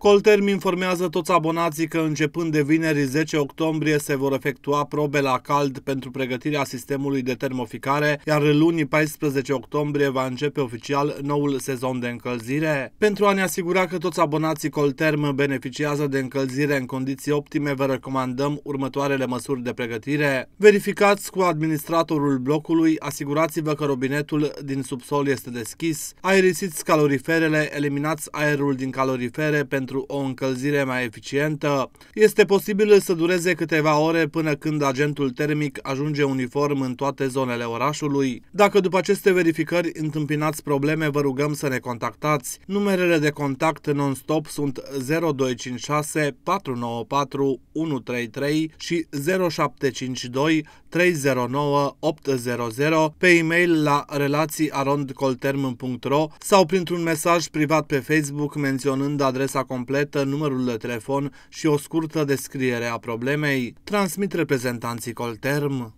Colterm informează toți abonații că începând de vineri 10 octombrie se vor efectua probe la cald pentru pregătirea sistemului de termoficare, iar luni 14 octombrie va începe oficial noul sezon de încălzire. Pentru a ne asigura că toți abonații Colterm beneficiază de încălzire în condiții optime, vă recomandăm următoarele măsuri de pregătire. Verificați cu administratorul blocului, asigurați-vă că robinetul din subsol este deschis, aerisiți caloriferele, eliminați aerul din calorifere pentru pentru o încălzire mai eficientă. Este posibil să dureze câteva ore până când agentul termic ajunge uniform în toate zonele orașului. Dacă după aceste verificări întâmpinați probleme, vă rugăm să ne contactați. Numerele de contact non-stop sunt 0256 494 133 și 0752 309 800 pe e-mail la relații arondcolterm.ro sau printr-un mesaj privat pe Facebook menționând adresa companiei completă, numărul de telefon și o scurtă descriere a problemei, transmit reprezentanții Colterm.